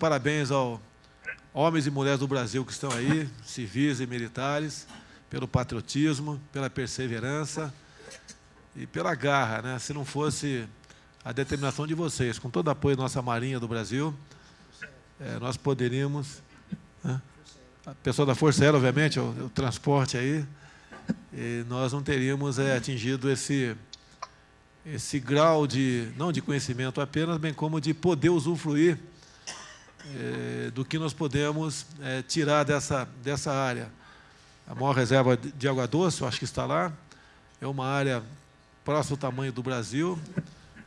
Parabéns aos homens e mulheres do Brasil que estão aí, civis e militares, pelo patriotismo, pela perseverança e pela garra. Né? Se não fosse a determinação de vocês, com todo o apoio da nossa Marinha do Brasil, é, nós poderíamos. Né? A pessoa da Força Aérea, obviamente, o, o transporte aí, nós não teríamos é, atingido esse, esse grau de, não de conhecimento apenas, bem como de poder usufruir é, do que nós podemos é, tirar dessa, dessa área. A maior reserva de água doce, eu acho que está lá, é uma área próximo do tamanho do Brasil,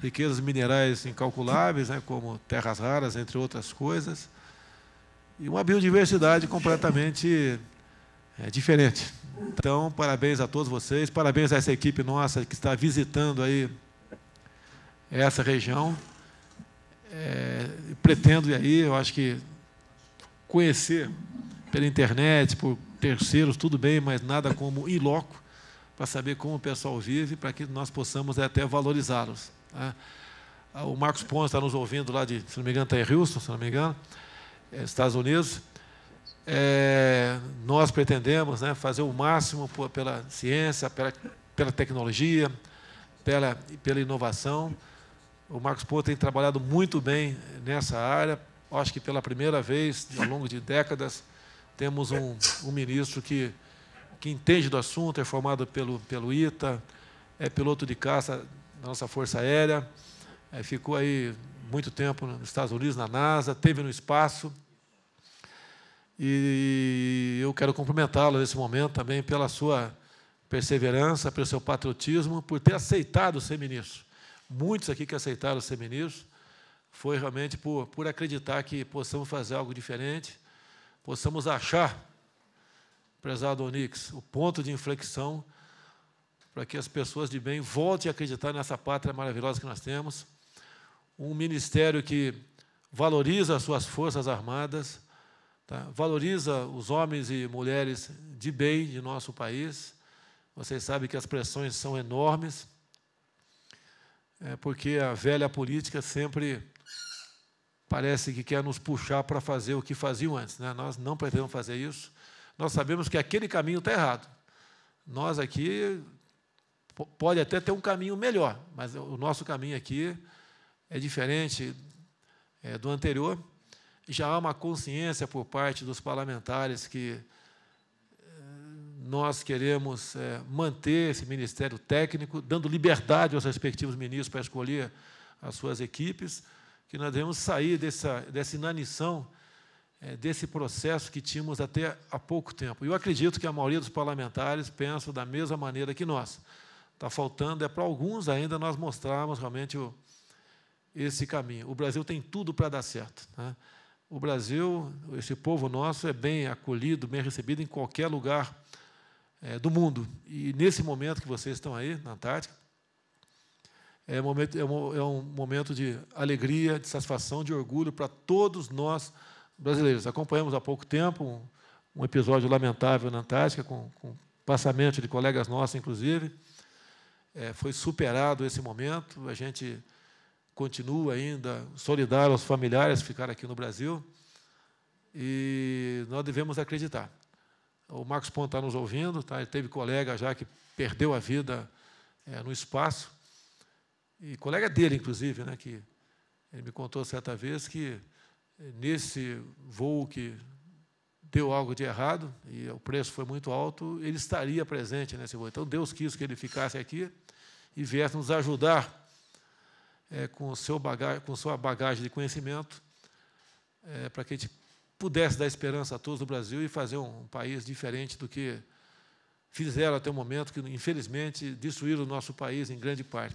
riquezas minerais incalculáveis, né, como terras raras, entre outras coisas, e uma biodiversidade completamente é, diferente. Então, parabéns a todos vocês, parabéns a essa equipe nossa que está visitando aí essa região pretendo, e aí eu acho que conhecer pela internet, por terceiros, tudo bem, mas nada como in loco, para saber como o pessoal vive, para que nós possamos até valorizá-los. Né? Ah, o Marcos Pons está nos ouvindo lá de, se não me engano, está em Houston, se não me engano, é, Estados Unidos. É, nós pretendemos né, fazer o máximo pela ciência, pela, pela tecnologia, pela, pela inovação, o Marcos Poo tem trabalhado muito bem nessa área. Acho que pela primeira vez, ao longo de décadas, temos um, um ministro que, que entende do assunto, é formado pelo, pelo ITA, é piloto de caça da nossa Força Aérea, é, ficou aí muito tempo nos Estados Unidos, na NASA, teve no espaço. E eu quero cumprimentá-lo nesse momento também pela sua perseverança, pelo seu patriotismo, por ter aceitado ser ministro muitos aqui que aceitaram ser ministros, foi realmente por, por acreditar que possamos fazer algo diferente, possamos achar, prezado Onix, o ponto de inflexão para que as pessoas de bem voltem a acreditar nessa pátria maravilhosa que nós temos, um ministério que valoriza as suas forças armadas, tá? valoriza os homens e mulheres de bem de nosso país. Vocês sabem que as pressões são enormes, é, porque a velha política sempre parece que quer nos puxar para fazer o que faziam antes. Né? Nós não pretendemos fazer isso. Nós sabemos que aquele caminho está errado. Nós aqui pode até ter um caminho melhor, mas o nosso caminho aqui é diferente é, do anterior. Já há uma consciência por parte dos parlamentares que nós queremos é, manter esse ministério técnico, dando liberdade aos respectivos ministros para escolher as suas equipes, que nós devemos sair dessa, dessa inanição, é, desse processo que tínhamos até há pouco tempo. Eu acredito que a maioria dos parlamentares pensa da mesma maneira que nós. Está faltando, é para alguns ainda nós mostrarmos realmente o, esse caminho. O Brasil tem tudo para dar certo. Né? O Brasil, esse povo nosso, é bem acolhido, bem recebido em qualquer lugar é, do mundo. E nesse momento que vocês estão aí, na Antártica, é, momento, é, um, é um momento de alegria, de satisfação, de orgulho para todos nós brasileiros. Acompanhamos há pouco tempo um, um episódio lamentável na Antártica, com, com passamento de colegas nossos, inclusive. É, foi superado esse momento, a gente continua ainda solidário aos familiares que ficaram aqui no Brasil, e nós devemos acreditar o Marcos Ponta está nos ouvindo, tá? Ele teve colega já que perdeu a vida é, no espaço. E colega dele, inclusive, né, que ele me contou certa vez que eh, nesse voo que deu algo de errado e o preço foi muito alto, ele estaria presente nesse voo. Então Deus quis que ele ficasse aqui e viesse nos ajudar é, com, seu bagagem, com sua bagagem de conhecimento é, para que a gente pudesse dar esperança a todos do Brasil e fazer um país diferente do que fizeram até o momento, que infelizmente destruíram o nosso país em grande parte.